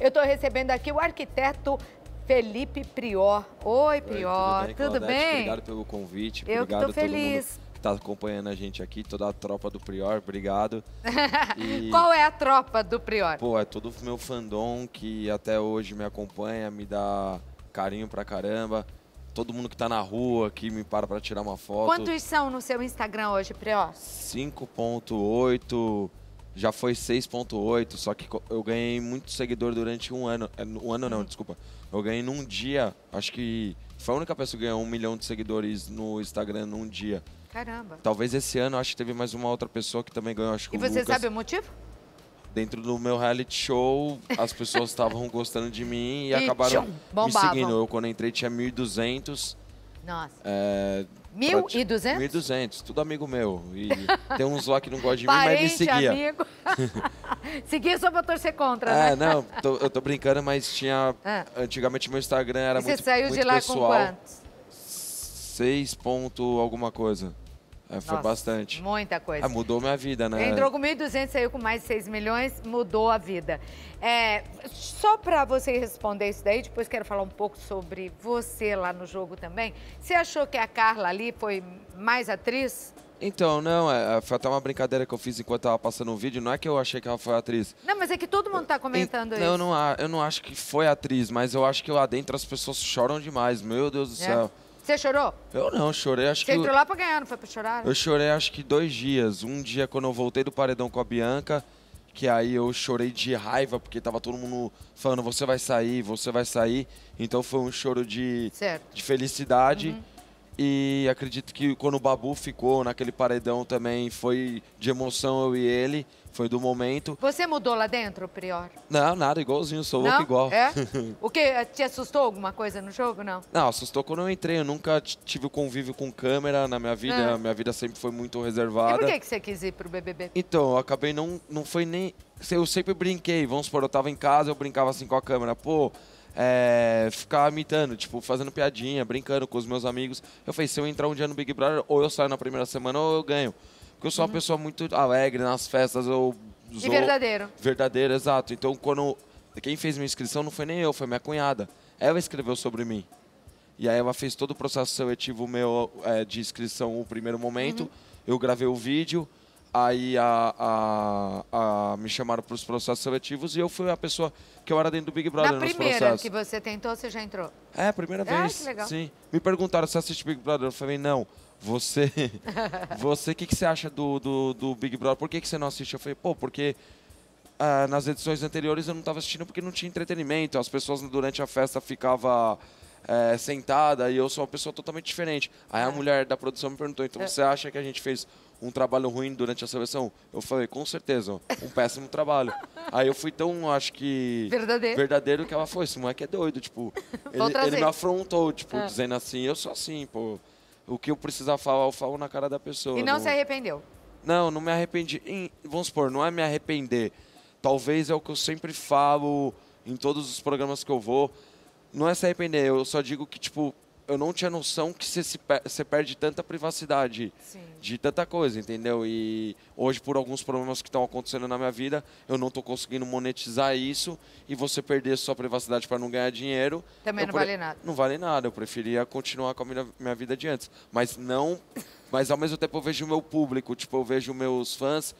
Eu estou recebendo aqui o arquiteto Felipe Prior. Oi, Prior, Oi, tudo bem? Tudo bem? Obrigado pelo convite. Eu obrigado estou feliz. Mundo que tá acompanhando a gente aqui, toda a tropa do Prior, obrigado. E... Qual é a tropa do Prior? Pô, é todo o meu fandom que até hoje me acompanha, me dá carinho pra caramba. Todo mundo que tá na rua, que me para pra tirar uma foto. Quantos são no seu Instagram hoje, Prior? 5.8 já foi 6.8, só que eu ganhei muito seguidor durante um ano. É, um ano não, desculpa. Eu ganhei num dia, acho que foi a única pessoa que ganhou um milhão de seguidores no Instagram num dia. Caramba. Talvez esse ano, acho que teve mais uma outra pessoa que também ganhou, acho que E você Lucas. sabe o motivo? Dentro do meu reality show, as pessoas estavam gostando de mim e, e acabaram tchum, me seguindo. Eu, quando entrei, tinha 1.200 nossa. É, 1.200? 1.200, tudo amigo meu. E tem uns lá que não gostam de mim, mas me seguia. amigo. seguia só pra torcer contra, é, né? É, não, tô, eu tô brincando, mas tinha... Ah. Antigamente meu Instagram era e muito pessoal. você saiu de lá pessoal. com quantos? 6 ponto alguma coisa. É, foi Nossa, bastante. Muita coisa. Ah, mudou minha vida, né? Entrou com 1.200, saiu com mais de 6 milhões, mudou a vida. É, só para você responder isso daí, depois quero falar um pouco sobre você lá no jogo também. Você achou que a Carla ali foi mais atriz? Então, não, é, é foi até uma brincadeira que eu fiz enquanto tava passando um vídeo. Não é que eu achei que ela foi atriz. Não, mas é que todo mundo tá comentando eu, isso. Eu não, eu não acho que foi atriz, mas eu acho que lá dentro as pessoas choram demais. Meu Deus do é. céu. Você chorou? Eu não, chorei acho Você que... Você entrou lá pra ganhar, não foi pra chorar? Né? Eu chorei acho que dois dias. Um dia quando eu voltei do paredão com a Bianca, que aí eu chorei de raiva, porque tava todo mundo falando, você vai sair, você vai sair. Então foi um choro de, de felicidade. Uhum. E acredito que quando o Babu ficou naquele paredão também foi de emoção eu e ele. Foi do momento. Você mudou lá dentro, Prior? Não, nada, igualzinho, sou louco igual. É? O que? Te assustou alguma coisa no jogo, não? Não, assustou quando eu entrei. Eu nunca tive o convívio com câmera na minha vida. Ah. Minha vida sempre foi muito reservada. E por que, que você quis ir pro BBB? Então, eu acabei não... Não foi nem... Eu sempre brinquei. Vamos supor, eu tava em casa, eu brincava assim com a câmera. Pô, é, ficar imitando, tipo, fazendo piadinha, brincando com os meus amigos. Eu falei, se eu entrar um dia no Big Brother, ou eu saio na primeira semana ou eu ganho. Porque eu sou uma uhum. pessoa muito alegre nas festas, ou E verdadeiro. Verdadeiro, exato. Então, quando quem fez minha inscrição não foi nem eu, foi minha cunhada. Ela escreveu sobre mim. E aí ela fez todo o processo seletivo meu é, de inscrição no primeiro momento. Uhum. Eu gravei o vídeo, Aí a, a, a, me chamaram para os processos seletivos e eu fui a pessoa que eu era dentro do Big Brother Na primeira que você tentou, você já entrou? É, a primeira ah, vez. Que legal. Sim. Me perguntaram se assiste Big Brother. Eu falei, não. Você, você, o que, que você acha do, do, do, Big Brother? Por que, que você não assiste? Eu falei, pô, porque ah, nas edições anteriores eu não estava assistindo porque não tinha entretenimento. As pessoas durante a festa ficavam é, eh, sentada e eu sou uma pessoa totalmente diferente. Aí a ah. mulher da produção me perguntou: então é. você acha que a gente fez um trabalho ruim durante a seleção? Eu falei, com certeza, um péssimo trabalho. Aí eu fui tão, acho que. Verdadeiro. Verdadeiro que ela foi, esse moleque é doido, tipo. ele, ele, me afrontou, tipo, ah. dizendo assim, eu sou assim, pô. O que eu precisar falar, eu falo na cara da pessoa. E não, não... se arrependeu? Não, não me arrependi. Em, vamos supor, não é me arrepender. Talvez é o que eu sempre falo em todos os programas que eu vou. Não é se arrepender, eu só digo que, tipo, eu não tinha noção que você, per você perde tanta privacidade Sim. de tanta coisa, entendeu? E hoje, por alguns problemas que estão acontecendo na minha vida, eu não estou conseguindo monetizar isso e você perder sua privacidade para não ganhar dinheiro. Também não vale nada. Não vale nada. Eu preferia continuar com a minha, minha vida de antes. Mas não. Mas ao mesmo tempo eu vejo o meu público, tipo, eu vejo meus fãs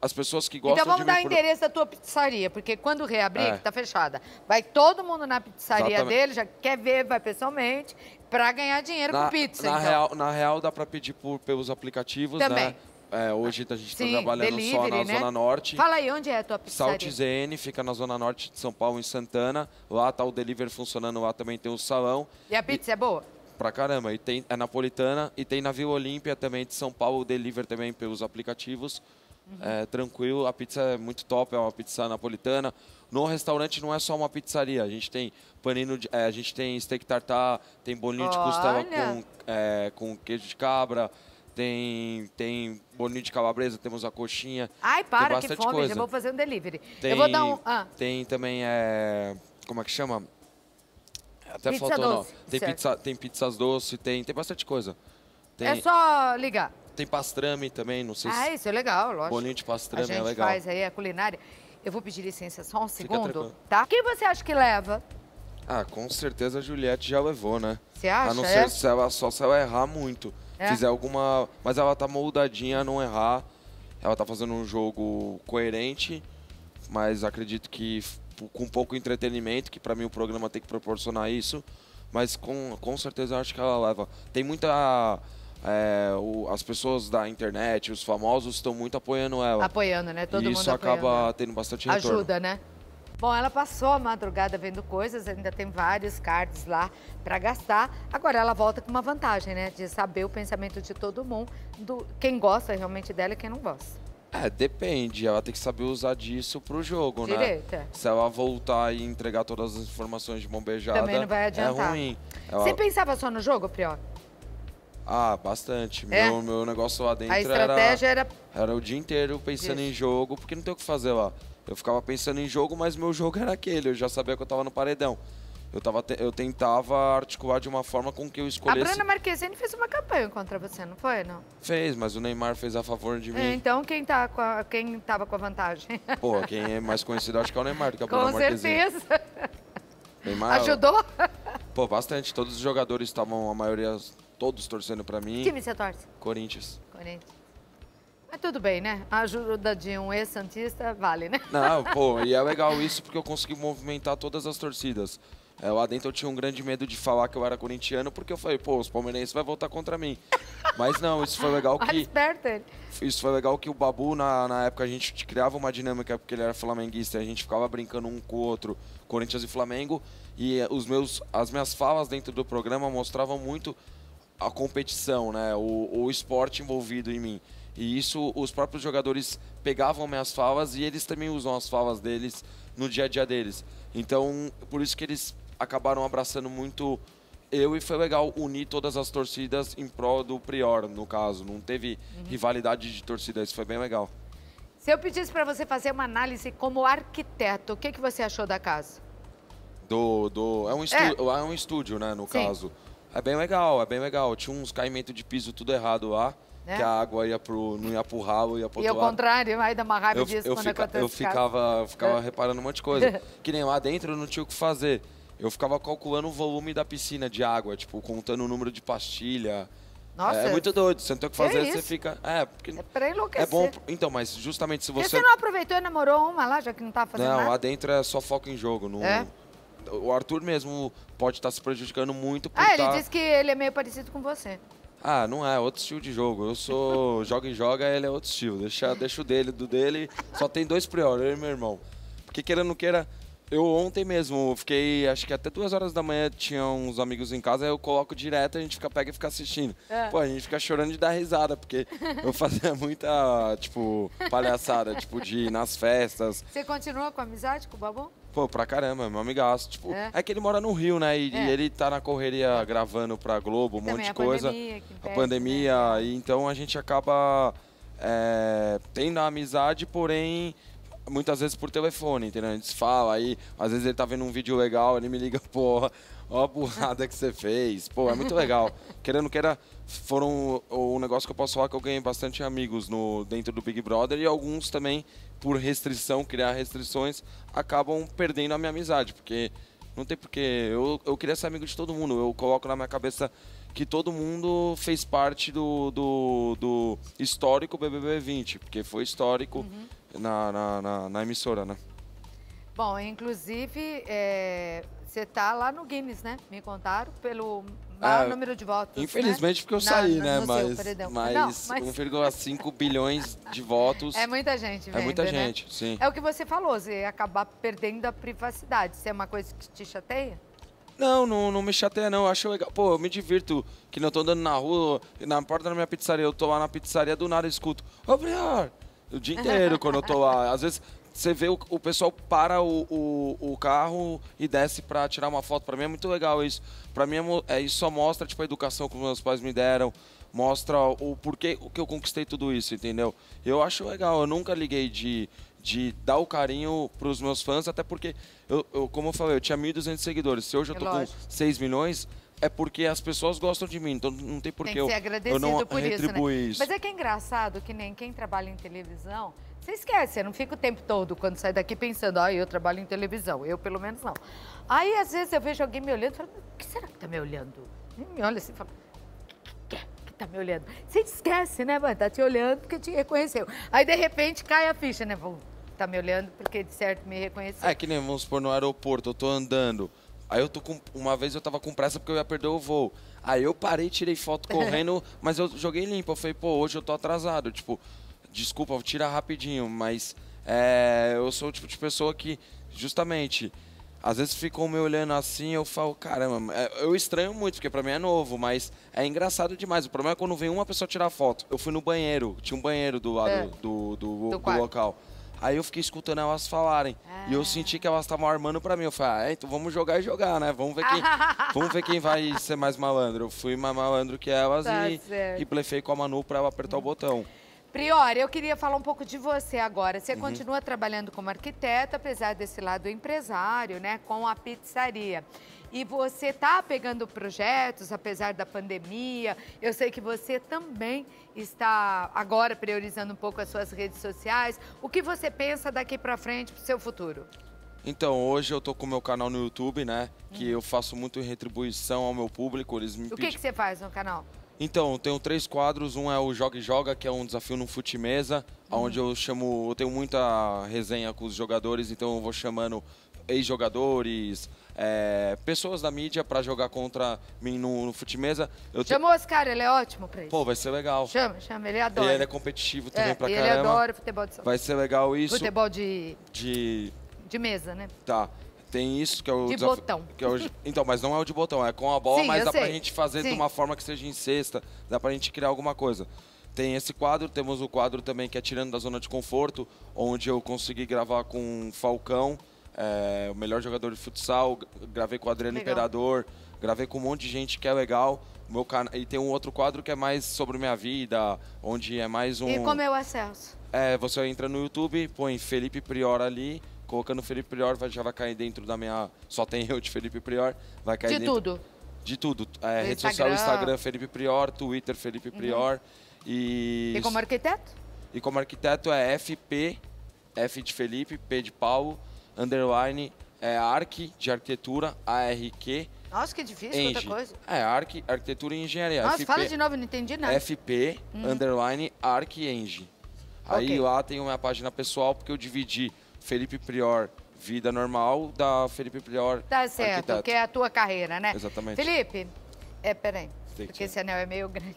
as pessoas que então gostam de... Então vamos de dar o por... endereço da tua pizzaria, porque quando reabrir, é. que tá fechada, vai todo mundo na pizzaria Exatamente. dele, já quer ver, vai pessoalmente, para ganhar dinheiro na, com pizza. Na, então. real, na real, dá para pedir por, pelos aplicativos, né? Também. né? É, hoje a gente está trabalhando delivery, só na né? Zona Norte. Fala aí, onde é a tua pizzaria? Salt ZN, fica na Zona Norte de São Paulo, em Santana. Lá tá o delivery funcionando, lá também tem o salão. E a pizza e... é boa? Pra caramba, e tem, é napolitana e tem na Vila Olímpia também de São Paulo, o delivery também pelos aplicativos é tranquilo. A pizza é muito top, é uma pizza napolitana. No restaurante não é só uma pizzaria, a gente tem panino, de, é, a gente tem steak tartar, tem bolinho Olha. de costela com, é, com queijo de cabra, tem, tem bolinho de calabresa, temos a coxinha. Ai, para, que fome, coisa. já vou fazer um delivery. Tem, Eu vou dar um... Ah. Tem também, é, como é que chama? Até pizza faltou, doce, não. Tem, pizza, tem pizzas doce, tem, tem bastante coisa. Tem... É só ligar. Tem pastrame também, não sei ah, se... Ah, isso é legal, lógico. Bolinho de pastrame é legal. A gente faz aí a culinária. Eu vou pedir licença só um segundo, tá? Quem você acha que leva? Ah, com certeza a Juliette já levou, né? Você acha? A não ser é? se ela, só se ela errar muito. É? Fizer alguma... Mas ela tá moldadinha a não errar. Ela tá fazendo um jogo coerente, mas acredito que com pouco entretenimento, que para mim o programa tem que proporcionar isso. Mas com, com certeza eu acho que ela leva. Tem muita é, o, as pessoas da internet, os famosos, estão muito apoiando ela. Apoiando, né? Todo e mundo isso apoiando. acaba tendo bastante retorno. Ajuda, né? Bom, ela passou a madrugada vendo coisas, ainda tem vários cards lá para gastar. Agora ela volta com uma vantagem, né? De saber o pensamento de todo mundo, do quem gosta realmente dela e quem não gosta. É, depende. Ela tem que saber usar disso pro jogo, né? Direita. né? Se ela voltar e entregar todas as informações de mão beijada, Também não vai é adiantar. é ruim. Ela... Você pensava só no jogo, Prior? Ah, bastante. É? Meu, meu negócio lá dentro a estratégia era, era... o dia inteiro pensando Isso. em jogo, porque não tem o que fazer lá. Eu ficava pensando em jogo, mas meu jogo era aquele. Eu já sabia que eu tava no paredão. Eu, tava te... eu tentava articular de uma forma com que eu escolhesse... A Bruna Marquezine fez uma campanha contra você, não foi, não? Fez, mas o Neymar fez a favor de mim. É, então quem, tá com a... quem tava com a vantagem? Pô, quem é mais conhecido acho que é o Neymar do que a Bruna Marquezine. Com certeza. Neymar... Ajudou? Pô, bastante. Todos os jogadores estavam, a maioria todos torcendo para mim. Que time você torce? Corinthians. Corinthians. Mas tudo bem, né? A ajuda de um ex-santista vale, né? Não, pô, e é legal isso porque eu consegui movimentar todas as torcidas. É, lá dentro eu tinha um grande medo de falar que eu era corintiano, porque eu falei, pô, os palmeirenses vão voltar contra mim. Mas não, isso foi legal que. Esperto ele. Isso foi legal que o Babu, na, na época, a gente criava uma dinâmica, porque ele era flamenguista, e a gente ficava brincando um com o outro, Corinthians e Flamengo. E eh, os meus, as minhas falas dentro do programa mostravam muito a competição, né? O, o esporte envolvido em mim. E isso os próprios jogadores pegavam minhas favas e eles também usam as favas deles no dia a dia deles. Então, por isso que eles acabaram abraçando muito eu e foi legal unir todas as torcidas em prol do Prior, no caso. Não teve uhum. rivalidade de torcida, isso foi bem legal. Se eu pedisse para você fazer uma análise como arquiteto, o que, que você achou da casa? Do, do, é, um estúdio, é. é um estúdio, né, no Sim. caso. É bem legal, é bem legal. Tinha uns caimentos de piso tudo errado lá. Né? Que a água ia pro, não ia pro ralo, ia pro outro E ao contrário, vai dar uma raiva eu, disso eu quando fica, Eu ficava, eu ficava é. reparando um monte de coisa. que nem lá dentro eu não tinha o que fazer. Eu ficava calculando o volume da piscina de água, tipo, contando o número de pastilha. Nossa. É, é muito é. doido, você não tem o que fazer, é você fica. É, porque. É pra enlouquecer. É bom. Então, mas justamente se você. Porque você não aproveitou e namorou uma lá, já que não tá fazendo não, nada? Não, lá dentro é só foco em jogo. Não... É? o Arthur mesmo pode estar se prejudicando muito por Ah, ele tá... disse que ele é meio parecido com você. Ah, não é, é outro estilo de jogo. Eu sou joga e joga, ele é outro estilo. Deixa, deixa o dele, do dele. Só tem dois prior, eu e meu irmão. Porque queira ou não queira, eu ontem mesmo fiquei, acho que até duas horas da manhã tinha uns amigos em casa, eu coloco direto, a gente fica pega e fica assistindo. É. Pô, a gente fica chorando de dar risada, porque eu fazia muita, tipo, palhaçada, tipo, de ir nas festas. Você continua com amizade com o Babão? Pô, pra caramba, meu amigaço. Tipo, é. é que ele mora no Rio, né? E, é. e ele tá na correria é. gravando pra Globo, um monte de coisa. Pandemia, que a pandemia, né? e então a gente acaba é, tendo a amizade, porém muitas vezes por telefone, entendeu? A gente fala aí, às vezes ele tá vendo um vídeo legal, ele me liga, porra, ó a burrada que você fez. Pô, é muito legal. Querendo que era, foram um negócio que eu posso falar que eu ganhei bastante amigos no dentro do Big Brother e alguns também, por restrição, criar restrições, acabam perdendo a minha amizade, porque não tem porque eu, eu queria ser amigo de todo mundo. Eu coloco na minha cabeça que todo mundo fez parte do, do, do histórico BBB 20, porque foi histórico uhum. na, na, na, na emissora, né? Bom, inclusive, é, você está lá no Guinness, né? Me contaram pelo maior ah, número de votos. Né? Infelizmente, né? porque eu saí, né? No mas, mas, mas... 1,5 bilhões de votos. É muita gente, vendo, É muita né? gente, né? sim. É o que você falou, você acabar perdendo a privacidade. Isso é uma coisa que te chateia? Não, não, não me chateia, não. Eu acho legal. Pô, eu me divirto que não eu tô andando na rua, na porta da minha pizzaria. Eu tô lá na pizzaria, do nada eu escuto. Ô, oh, O dia inteiro, quando eu tô lá. Às vezes, você vê o, o pessoal para o, o, o, carro e desce para tirar uma foto. Para mim é muito legal isso. Para mim é, é, isso só mostra tipo a educação que meus pais me deram, mostra o porquê o que eu conquistei tudo isso, entendeu? Eu acho legal. Eu nunca liguei de de dar o carinho para os meus fãs, até porque eu, eu, como eu falei, eu tinha 1.200 seguidores. Se hoje eu tô com 6 milhões, é porque as pessoas gostam de mim, então não tem porquê tem eu, eu não por retribuir isso, né? isso. Mas é que é engraçado que nem quem trabalha em televisão você esquece, eu não fica o tempo todo quando sai daqui pensando, ah, eu trabalho em televisão. Eu, pelo menos, não. Aí, às vezes, eu vejo alguém me olhando e falo, o que será que tá me olhando? E me olha assim e fala, que, que tá me olhando? Você esquece, né, mãe? Tá te olhando porque te reconheceu. Aí, de repente, cai a ficha, né? Vou, tá me olhando porque, de certo, me reconheceu. É que nem, vamos supor, no aeroporto, eu tô andando. Aí eu tô com. Uma vez eu tava com pressa porque eu ia perder o voo. Aí eu parei, tirei foto correndo, mas eu joguei limpo. Eu falei, pô, hoje eu tô atrasado. Tipo, desculpa, vou tirar rapidinho, mas é, eu sou o tipo de pessoa que, justamente, às vezes ficam me olhando assim, eu falo, caramba, é, eu estranho muito, porque pra mim é novo, mas é engraçado demais. O problema é quando vem uma pessoa tirar foto. Eu fui no banheiro, tinha um banheiro do lado é. do, do, do, do, do local. Aí eu fiquei escutando elas falarem. Ah. E eu ah. senti que elas estavam armando para mim. Eu falei, ah, então vamos jogar e jogar, né? Vamos ver quem, vamos ver quem vai ser mais malandro. Eu fui mais malandro que elas tá e, certo. e blefei com a Manu pra ela apertar hum. o botão. Prior, eu queria falar um pouco de você agora. Você uhum. continua trabalhando como arquiteta, apesar desse lado empresário, né, com a pizzaria. E você está pegando projetos, apesar da pandemia. Eu sei que você também está agora priorizando um pouco as suas redes sociais. O que você pensa daqui para frente para o seu futuro? Então, hoje eu tô com o meu canal no YouTube, né? Uhum. Que eu faço muito em retribuição ao meu público. Eles me o que, pedem... que você faz no canal? Então, eu tenho três quadros. Um é o Joga e Joga, que é um desafio no fute mesa, uhum. onde eu chamo, eu tenho muita resenha com os jogadores, então eu vou chamando ex-jogadores, é, pessoas da mídia para jogar contra mim no, no fute mesa. Eu Chama te... Oscar, ele é ótimo pra isso. Pô, vai ser legal. Chama, chama, ele adora. E ele é competitivo também é, pra e caramba. ele adora futebol de Paulo. Vai ser legal isso. Futebol de... De... De mesa, né? Tá. Tem isso que é o. De desaf... botão. Que é o... Então, mas não é o de botão, é com a bola, Sim, mas dá sei. pra gente fazer Sim. de uma forma que seja em cesta, dá pra gente criar alguma coisa. Tem esse quadro, temos o quadro também que é Tirando da Zona de Conforto, onde eu consegui gravar com o Falcão, é, o melhor jogador de futsal, gravei com o Adriano legal. Imperador, gravei com um monte de gente que é legal. Meu can... E tem um outro quadro que é mais sobre minha vida, onde é mais um. E como é o acesso? É, você entra no YouTube, põe Felipe Prior ali colocando no Felipe Prior, já vai cair dentro da minha. Só tem eu de Felipe Prior, vai cair de dentro. De tudo. De tudo. É, rede Instagram. social, Instagram, Felipe Prior, Twitter, Felipe uhum. Prior. Uhum. E... e como arquiteto? E como arquiteto é FP, F de Felipe, P de Paulo, underline, é ARC de arquitetura, ARQ. Nossa, que difícil, Engie. outra coisa. É, ARC, arquitetura e engenharia. Nossa, FP, fala de novo, não entendi nada. FP, uhum. underline, ARC Eng. Aí okay. lá tem a minha página pessoal, porque eu dividi Felipe Prior Vida Normal, da Felipe Prior Tá certo, arquiteto. que é a tua carreira, né? Exatamente. Felipe, é, peraí. Porque esse anel é meio grande.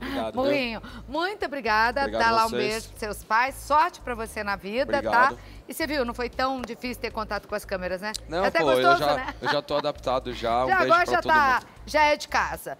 Obrigado, Murrinho, muito obrigada. Obrigado Dá lá um beijo pros seus pais. Sorte pra você na vida, tá? Obrigado. tá? E você viu, não foi tão difícil ter contato com as câmeras, né? Não, Até pô, gostoso, eu, já, né? eu já tô adaptado já. já um beijo agora pra já todo tá, mundo. já é de casa.